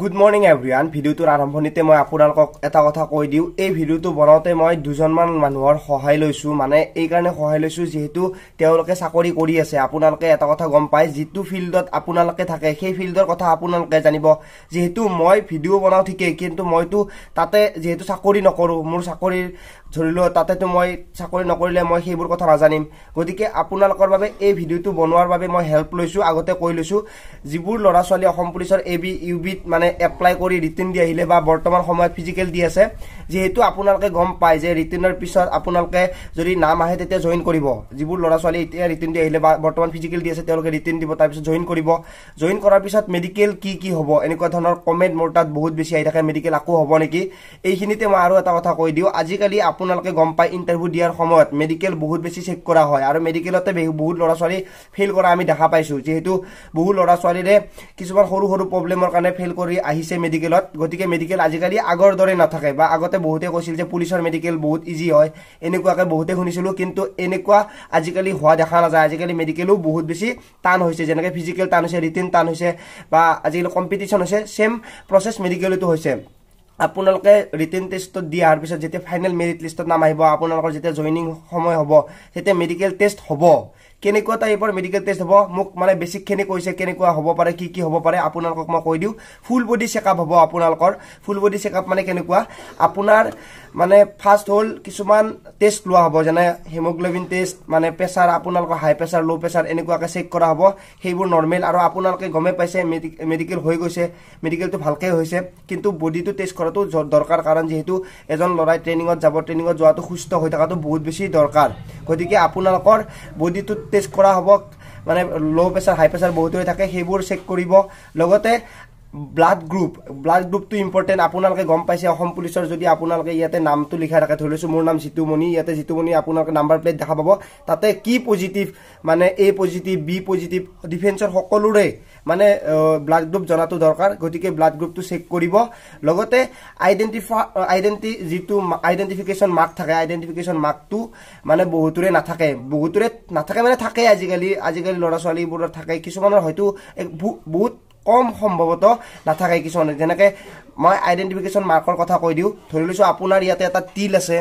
good morning everyone ভিডিঅ'টোৰ আৰম্ভণিতে মই আপোনালোকক এটা কথা কৈ দিওঁ এই ভিডিঅ'টো বনাওঁতে মই দুজনমান মানুহৰ সহায় লৈছোঁ মানে এইকাৰণে সহায় লৈছোঁ যিহেতু তেওঁলোকে চাকৰি কৰি আছে আপোনালোকে এটা কথা গম পায় যিটো ফিল্ডত আপোনালোকে থাকে সেই ফিল্ডৰ কথা আপোনালোকে জানিব যিহেতু মই ভিডিঅ' বনাওঁ ঠিকেই কিন্তু মইতো তাতে যিহেতু চাকৰি নকৰোঁ মোৰ চাকৰি ধৰি লওঁ তাতেতো মই চাকৰি নকৰিলে মই সেইবোৰ কথা নাজানিম গতিকে আপোনালোকৰ বাবে এই ভিডিঅ'টো বনোৱাৰ বাবে মই হেল্প লৈছোঁ আগতে কৈ লৈছোঁ যিবোৰ ল'ৰা ছোৱালী অসম পুলিচৰ এ বি ইউ বিত মানে মানে এপ্লাই কৰি ৰিটাৰ্ণ দি আহিলে বা বৰ্তমান সময়ত ফিজিকেল দি আছে যিহেতু আপোনালোকে গম পায় যে ৰিটাৰ্ণৰ পিছত আপোনালোকে যদি নাম আহে তেতিয়া জইন কৰিব যিবোৰ ল'ৰা ছোৱালী এতিয়া ৰিটাৰ্ণ দি আহিলে বা বৰ্তমান ফিজিকেল দি আছে তেওঁলোকে ৰিটাৰ্ণ দিব তাৰপিছত জইন কৰিব জইন কৰাৰ পিছত মেডিকেল কি কি হ'ব এনেকুৱা ধৰণৰ কমেণ্ট মোৰ তাত বহুত বেছি আহি থাকে মেডিকেল আকৌ হ'ব নেকি এইখিনিতে মই আৰু এটা কথা কৈ দিওঁ আজিকালি আপোনালোকে গম পায় ইণ্টাৰভিউ দিয়াৰ সময়ত মেডিকেল বহুত বেছি চেক কৰা হয় আৰু মেডিকেলতে বহুত ল'ৰা ছোৱালী ফেইল কৰা আমি দেখা পাইছোঁ যিহেতু বহু ল'ৰা ছোৱালীৰে কিছুমান সৰু সৰু প্ৰব্লেমৰ কাৰণে ফেইল কৰি কৰি আহিছে মেডিকেলত গতিকে মেডিকেল আজিকালি আগৰ দৰে নাথাকে বা আগতে বহুতে কৈছিল যে পুলিচৰ মেডিকেল বহুত ইজি হয় এনেকুৱাকৈ বহুতে শুনিছিলোঁ কিন্তু এনেকুৱা আজিকালি হোৱা দেখা নাযায় আজিকালি মেডিকেলো বহুত বেছি টান হৈছে যেনেকৈ ফিজিকেল টান হৈছে ৰিটিন টান হৈছে বা আজিকালি কম্পিটিশ্যন হৈছে চেম প্ৰচেছ মেডিকেলতো হৈছে আপোনালোকে ৰিটেন টেষ্টত দিয়াৰ পিছত যেতিয়া ফাইনেল মেৰিট লিষ্টত নাম আহিব আপোনালোকৰ যেতিয়া জইনিং সময় হ'ব তেতিয়া মেডিকেল টেষ্ট হ'ব কেনেকুৱা টাইপৰ মেডিকেল টেষ্ট হ'ব মোক মানে বেছিকখিনি কৈছে কেনেকুৱা হ'ব পাৰে কি কি হ'ব পাৰে আপোনালোকক মই কৈ দিওঁ ফুল বডি চেকআপ হ'ব আপোনালোকৰ ফুল বডি চেক আপ মানে কেনেকুৱা আপোনাৰ মানে ফাৰ্ষ্ট হ'ল কিছুমান টেষ্ট লোৱা হ'ব যেনে হিমগ্ল'বিন টেষ্ট মানে প্ৰেছাৰ আপোনালোকৰ হাই প্ৰেছাৰ ল' প্ৰেছাৰ এনেকুৱাকৈ চেক কৰা হ'ব সেইবোৰ নৰ্মেল আৰু আপোনালোকে গমেই পাইছে মেডিকেল হৈ গৈছে মেডিকেলটো ভালকৈ হৈছে কিন্তু বডিটো টেষ্ট কৰাটো দৰকাৰ কাৰণ যিহেতু এজন ল'ৰাই ট্ৰেইনিঙত যাব ট্ৰেইনিঙত যোৱাটো সুস্থ হৈ থকাটো বহুত বেছি দৰকাৰ গতিকে আপোনালোকৰ বডিটোত টেষ্ট কৰা হ'ব মানে ল' প্ৰেছাৰ হাই প্ৰেছাৰ বহুত হৈ থাকে সেইবোৰ চেক কৰিব লগতে ব্লাড গ্ৰুপ ব্লাড গ্ৰুপটো ইম্পৰ্টেণ্ট আপোনালোকে গম পাইছে অসম পুলিচৰ যদি আপোনালোকে ইয়াতে নামটো লিখাই থাকে ধৰি লৈছোঁ মোৰ নাম জিতুমণি ইয়াতে মণি আপোনালোকে নাম্বাৰ প্লেট দেখা পাব তাতে কি পজিটিভ মানে এ পজিটিভ বি পজিটিভ ডিফেন্সৰ সকলোৰে মানে ব্লাড গ্ৰুপ জনাটো দৰকাৰ গতিকে ব্লাড গ্ৰুপটো চেক কৰিব লগতে আইডেণ্টিফাই আইডেণ্টি যিটো আইডেণ্টিফিকেশ্যন মাৰ্ক থাকে আইডেণ্টিফিকেশ্যন মাৰ্কটো মানে বহুতৰে নাথাকে বহুতৰে নাথাকে মানে থাকে আজিকালি আজিকালি ল'ৰা ছোৱালীবোৰৰ থাকে কিছুমানৰ হয়তো বহুত কম সম্ভৱতঃ নাথাকে কিছুমানে যেনেকে মই আইডেণ্টিফিকেশ্যন মাৰ্কৰ কথা কৈ দিওঁ ধৰি লৈছোঁ আপোনাৰ ইয়াতে এটা তিল আছে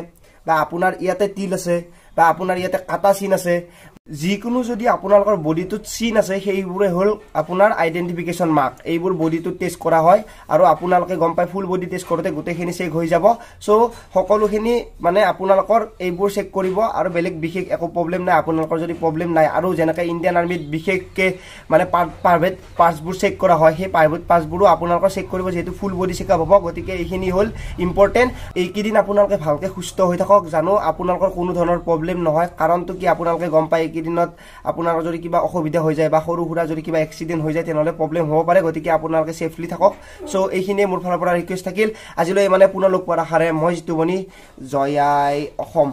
বা আপোনাৰ ইয়াতে তিল আছে বা আপোনাৰ ইয়াতে কাটা চিন আছে যিকোনো যদি আপোনালোকৰ বডিটোত চিন আছে সেইবোৰে হ'ল আপোনাৰ আইডেণ্টিফিকেশ্যন মাৰ্ক এইবোৰ বডিটোত টেষ্ট কৰা হয় আৰু আপোনালোকে গম পায় ফুল বডি টেষ্ট কৰোঁতে গোটেইখিনি চেক হৈ যাব চ' সকলোখিনি মানে আপোনালোকৰ এইবোৰ চেক কৰিব আৰু বেলেগ বিশেষ একো প্ৰব্লেম নাই আপোনালোকৰ যদি প্ৰব্লেম নাই আৰু যেনেকৈ ইণ্ডিয়ান আৰ্মিত বিশেষকৈ মানে প্ৰাইভেট পাৰ্টছবোৰ চেক কৰা হয় সেই প্ৰাইভেট পাৰ্টছবোৰো আপোনালোকৰ চেক কৰিব যিহেতু ফুল বডি চেকআপ হ'ব গতিকে এইখিনি হ'ল ইম্পৰ্টেণ্ট এইকেইদিন আপোনালোকে ভালকৈ সুস্থ হৈ থাকক জানো আপোনালোকৰ কোনো ধৰণৰ প্ৰব্লেম নহয় কাৰণটো কি আপোনালোকে গম পায় এইকেইদিনত আপোনাৰ যদি কিবা অসুবিধা হৈ যায় বা সৰু সুৰা যদি কিবা এক্সিডেণ্ট হৈ যায় তেনেহ'লে প্ৰব্লেম হ'ব পাৰে গতিকে আপোনালোকে ছেফলি থাকক চ' এইখিনিয়ে মোৰ ফালৰ পৰা ৰিকুৱেষ্ট থাকিল আজিলৈ মানে পুনৰ লগ পোৱাৰ আশাৰে মই যিটো বনি জয়াই অসম